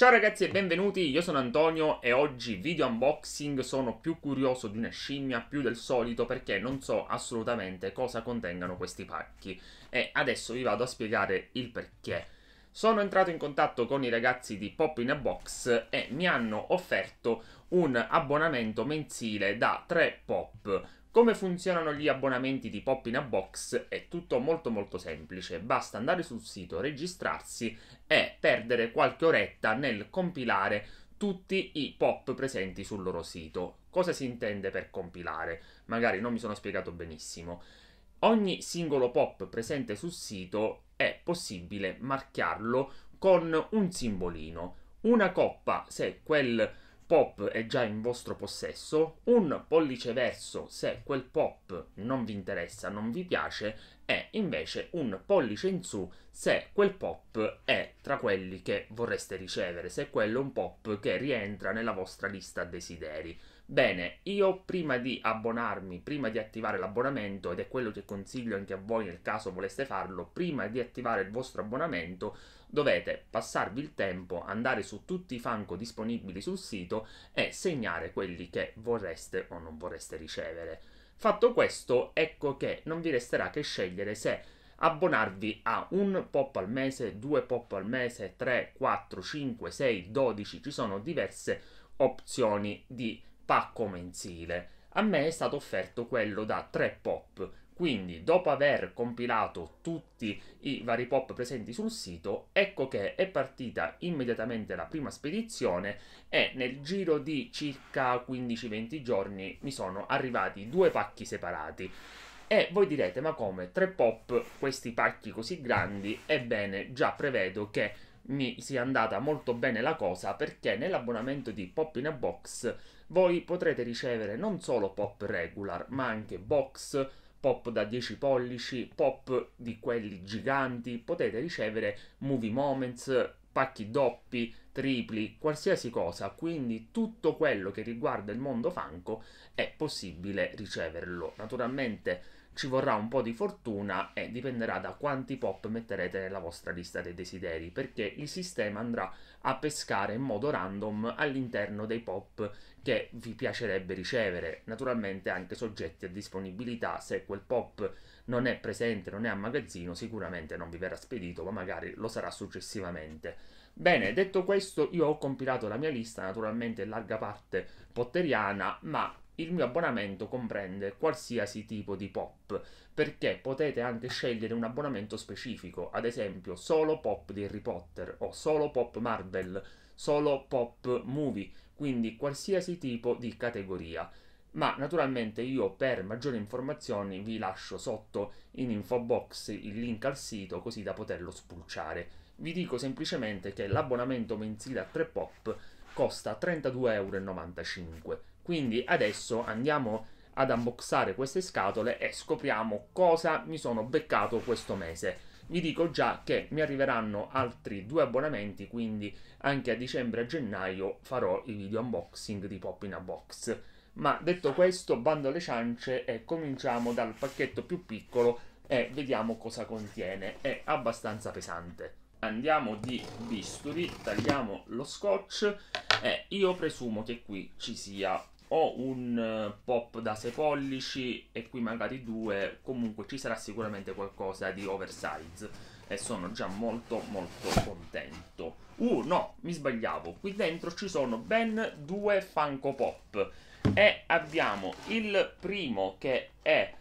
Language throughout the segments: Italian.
Ciao ragazzi e benvenuti, io sono Antonio e oggi video unboxing sono più curioso di una scimmia più del solito perché non so assolutamente cosa contengano questi pacchi e adesso vi vado a spiegare il perché. Sono entrato in contatto con i ragazzi di Pop in a Box e mi hanno offerto un abbonamento mensile da 3 pop come funzionano gli abbonamenti di Pop in a Box è tutto molto molto semplice, basta andare sul sito, registrarsi e perdere qualche oretta nel compilare tutti i pop presenti sul loro sito. Cosa si intende per compilare? Magari non mi sono spiegato benissimo. Ogni singolo pop presente sul sito è possibile marchiarlo con un simbolino, una coppa se quel pop è già in vostro possesso, un pollice verso se quel pop non vi interessa, non vi piace, e invece un pollice in su se quel pop è tra quelli che vorreste ricevere, se quello è un pop che rientra nella vostra lista desideri. Bene, io prima di abbonarmi, prima di attivare l'abbonamento, ed è quello che consiglio anche a voi nel caso voleste farlo, prima di attivare il vostro abbonamento dovete passarvi il tempo, andare su tutti i fanco disponibili sul sito e segnare quelli che vorreste o non vorreste ricevere. Fatto questo, ecco che non vi resterà che scegliere se abbonarvi a un pop al mese, due pop al mese, 3, 4, 5, 6, 12, ci sono diverse opzioni di pacco mensile. A me è stato offerto quello da 3 pop, quindi, dopo aver compilato tutti i vari pop presenti sul sito, ecco che è partita immediatamente la prima spedizione e nel giro di circa 15-20 giorni mi sono arrivati due pacchi separati. E voi direte, ma come? 3 pop, questi pacchi così grandi? Ebbene, già prevedo che mi sia andata molto bene la cosa perché nell'abbonamento di Pop in a Box voi potrete ricevere non solo pop regular, ma anche box, pop da 10 pollici, pop di quelli giganti, potete ricevere movie moments, pacchi doppi, tripli, qualsiasi cosa, quindi tutto quello che riguarda il mondo Funko è possibile riceverlo. Naturalmente ci vorrà un po' di fortuna e dipenderà da quanti pop metterete nella vostra lista dei desideri, perché il sistema andrà a pescare in modo random all'interno dei pop che vi piacerebbe ricevere, naturalmente anche soggetti a disponibilità, se quel pop non è presente, non è a magazzino, sicuramente non vi verrà spedito, ma magari lo sarà successivamente. Bene, detto questo, io ho compilato la mia lista, naturalmente in larga parte potteriana, ma il mio abbonamento comprende qualsiasi tipo di pop, perché potete anche scegliere un abbonamento specifico, ad esempio solo pop di Harry Potter o solo pop Marvel, solo pop movie, quindi qualsiasi tipo di categoria. Ma naturalmente io per maggiori informazioni vi lascio sotto in info box il link al sito così da poterlo spulciare. Vi dico semplicemente che l'abbonamento mensile a 3pop costa 32,95€. Quindi adesso andiamo ad unboxare queste scatole e scopriamo cosa mi sono beccato questo mese. Vi dico già che mi arriveranno altri due abbonamenti, quindi anche a dicembre e a gennaio farò i video unboxing di Pop in a Box. Ma detto questo, bando alle ciance e cominciamo dal pacchetto più piccolo e vediamo cosa contiene. È abbastanza pesante. Andiamo di bisturi, tagliamo lo scotch e io presumo che qui ci sia o un eh, pop da 6 pollici e qui magari due comunque ci sarà sicuramente qualcosa di oversize e sono già molto molto contento. Uh, no, mi sbagliavo, qui dentro ci sono ben due Funko Pop e abbiamo il primo che è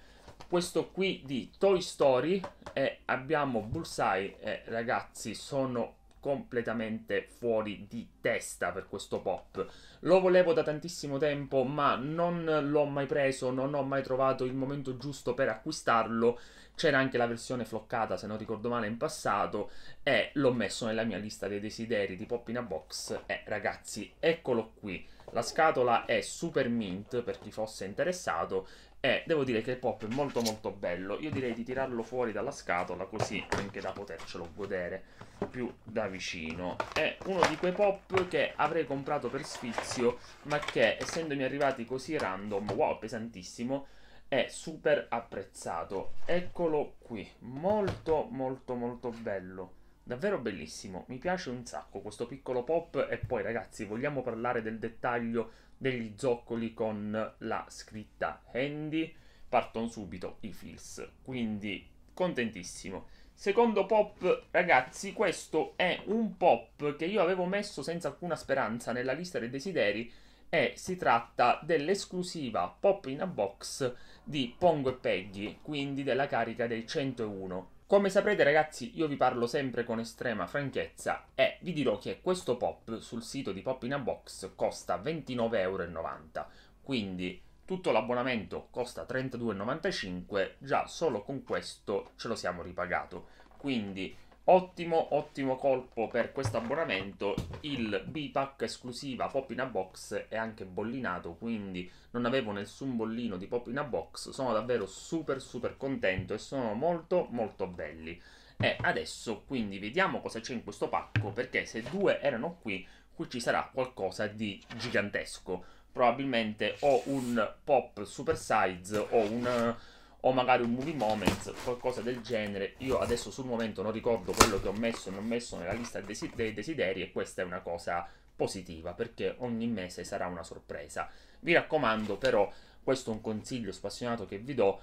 questo qui di Toy Story e abbiamo Bullseye e ragazzi sono completamente fuori di testa per questo pop. Lo volevo da tantissimo tempo, ma non l'ho mai preso, non ho mai trovato il momento giusto per acquistarlo. C'era anche la versione floccata, se non ricordo male, in passato e l'ho messo nella mia lista dei desideri di Pop in a Box e ragazzi, eccolo qui. La scatola è super mint per chi fosse interessato e devo dire che il pop è molto molto bello. Io direi di tirarlo fuori dalla scatola così anche da potercelo godere più da vicino è uno di quei pop che avrei comprato per sfizio ma che essendomi arrivati così random wow pesantissimo è super apprezzato eccolo qui molto molto molto bello davvero bellissimo mi piace un sacco questo piccolo pop e poi ragazzi vogliamo parlare del dettaglio degli zoccoli con la scritta handy partono subito i feels, quindi contentissimo Secondo pop, ragazzi, questo è un pop che io avevo messo senza alcuna speranza nella lista dei desideri e si tratta dell'esclusiva pop in a box di Pongo e Peggy, quindi della carica del 101. Come saprete ragazzi, io vi parlo sempre con estrema franchezza e vi dirò che questo pop sul sito di Pop in a Box costa 29,90€, quindi tutto l'abbonamento costa 32,95, già solo con questo ce lo siamo ripagato. Quindi ottimo, ottimo colpo per questo abbonamento. Il B-Pack esclusiva Pop in a Box è anche bollinato, quindi non avevo nessun bollino di Pop in a Box. Sono davvero super, super contento e sono molto, molto belli. E adesso quindi vediamo cosa c'è in questo pacco, perché se due erano qui, qui ci sarà qualcosa di gigantesco probabilmente o un pop super size o un o magari un movie moments, qualcosa del genere. Io adesso sul momento non ricordo quello che ho messo e non ho messo nella lista dei desideri e questa è una cosa positiva perché ogni mese sarà una sorpresa. Vi raccomando però, questo è un consiglio spassionato che vi do,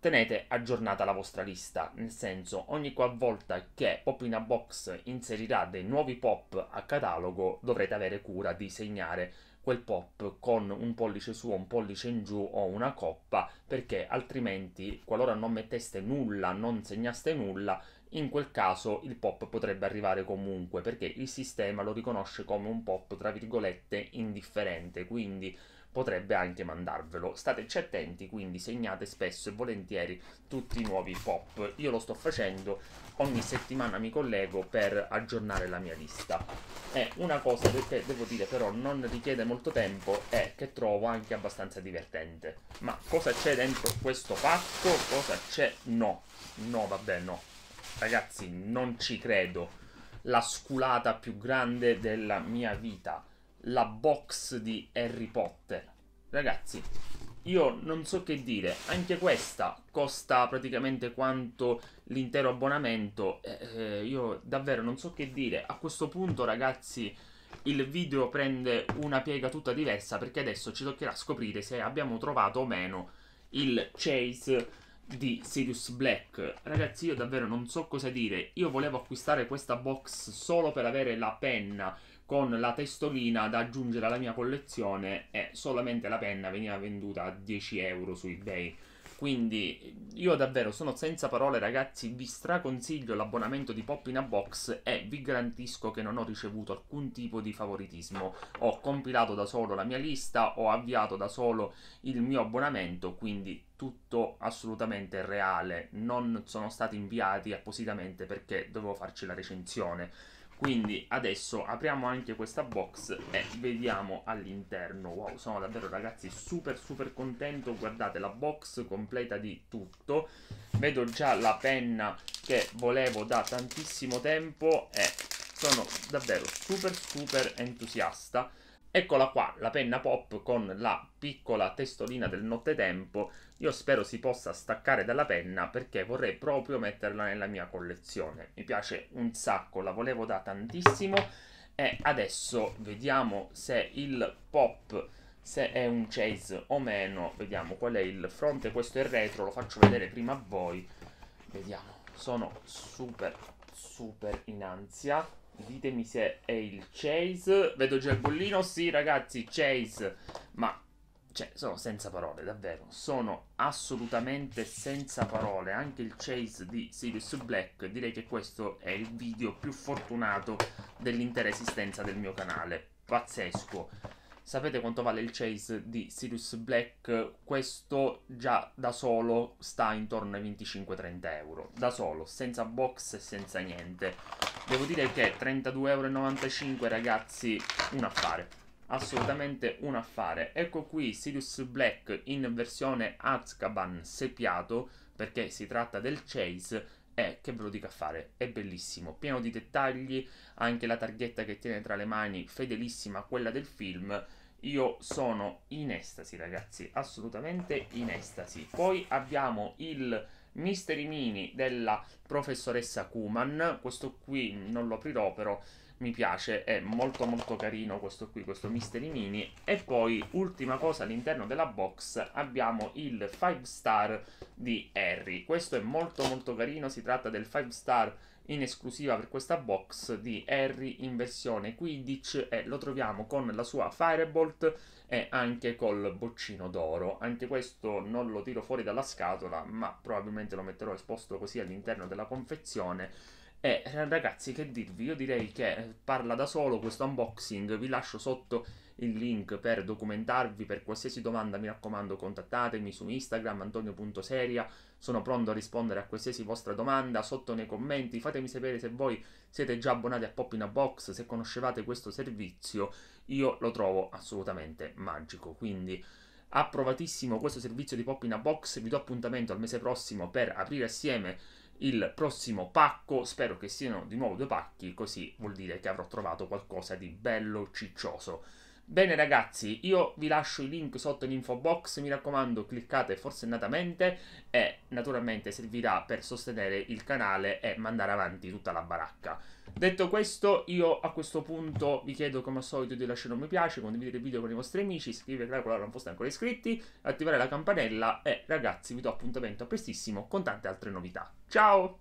tenete aggiornata la vostra lista, nel senso ogni qualvolta che Pop in a Box inserirà dei nuovi pop a catalogo dovrete avere cura di segnare quel pop con un pollice su o un pollice in giù o una coppa, perché altrimenti, qualora non metteste nulla, non segnaste nulla, in quel caso il pop potrebbe arrivare comunque, perché il sistema lo riconosce come un pop, tra virgolette, indifferente, quindi potrebbe anche mandarvelo. Stateci attenti, quindi segnate spesso e volentieri tutti i nuovi pop. Io lo sto facendo, ogni settimana mi collego per aggiornare la mia lista. E una cosa che devo dire però non richiede molto tempo e che trovo anche abbastanza divertente. Ma cosa c'è dentro questo pacco? Cosa c'è? No, no vabbè no. Ragazzi, non ci credo. La sculata più grande della mia vita la box di Harry Potter. Ragazzi, io non so che dire, anche questa costa praticamente quanto l'intero abbonamento. Eh, eh, io davvero non so che dire. A questo punto, ragazzi, il video prende una piega tutta diversa perché adesso ci toccherà scoprire se abbiamo trovato o meno il chase di Sirius Black. Ragazzi, io davvero non so cosa dire. Io volevo acquistare questa box solo per avere la penna con la testolina da aggiungere alla mia collezione e solamente la penna veniva venduta a 10 euro su eBay. Quindi io davvero sono senza parole ragazzi, vi straconsiglio l'abbonamento di Pop in a Box e vi garantisco che non ho ricevuto alcun tipo di favoritismo. Ho compilato da solo la mia lista, ho avviato da solo il mio abbonamento, quindi tutto assolutamente reale. Non sono stati inviati appositamente perché dovevo farci la recensione quindi adesso apriamo anche questa box e vediamo all'interno wow sono davvero ragazzi super super contento guardate la box completa di tutto vedo già la penna che volevo da tantissimo tempo e sono davvero super super entusiasta Eccola qua, la penna pop con la piccola testolina del nottetempo. Io spero si possa staccare dalla penna perché vorrei proprio metterla nella mia collezione. Mi piace un sacco, la volevo da tantissimo. E adesso vediamo se il pop, se è un chase o meno. Vediamo qual è il fronte, questo è il retro, lo faccio vedere prima a voi. Vediamo, sono super, super in ansia. Ditemi se è il Chase. Vedo già il bollino. Sì, ragazzi, Chase. Ma cioè, sono senza parole, davvero. Sono assolutamente senza parole. Anche il chase di Sirius Black. Direi che questo è il video più fortunato dell'intera esistenza del mio canale. Pazzesco. Sapete quanto vale il chase di Sirius Black? Questo già da solo sta intorno ai 25-30 euro. Da solo, senza box e senza niente Devo dire che 32,95€ ragazzi, un affare. Assolutamente un affare. Ecco qui Sirius Black in versione Azkaban sepiato, perché si tratta del Chase, e che ve lo dico a fare, è bellissimo, pieno di dettagli, anche la targhetta che tiene tra le mani, fedelissima a quella del film. Io sono in estasi, ragazzi, assolutamente in estasi. Poi abbiamo il Mystery Mini della professoressa Kuman. Questo qui non lo aprirò, però mi piace, è molto molto carino questo qui, questo Mystery Mini. E poi, ultima cosa, all'interno della box abbiamo il 5 star di Harry. Questo è molto molto carino, si tratta del 5 star in esclusiva per questa box di Harry in versione Quidditch e lo troviamo con la sua Firebolt e anche col boccino d'oro. Anche questo non lo tiro fuori dalla scatola, ma probabilmente lo metterò esposto così all'interno della confezione. E ragazzi, che dirvi? Io direi che eh, parla da solo questo unboxing, vi lascio sotto il link per documentarvi, per qualsiasi domanda mi raccomando contattatemi su Instagram antonio.seria, sono pronto a rispondere a qualsiasi vostra domanda, sotto nei commenti fatemi sapere se voi siete già abbonati a Pop in a Box, se conoscevate questo servizio, io lo trovo assolutamente magico, quindi approvatissimo questo servizio di Pop in a Box, vi do appuntamento al mese prossimo per aprire assieme il prossimo pacco, spero che siano di nuovo due pacchi, così vuol dire che avrò trovato qualcosa di bello ciccioso. Bene ragazzi, io vi lascio i link sotto l'info box, mi raccomando cliccate forsennatamente e naturalmente servirà per sostenere il canale e mandare avanti tutta la baracca. Detto questo, io a questo punto vi chiedo come al solito di lasciare un mi piace, condividere il video con i vostri amici, iscrivervi al canale non foste ancora iscritti, attivare la campanella e ragazzi vi do appuntamento a prestissimo con tante altre novità. Ciao!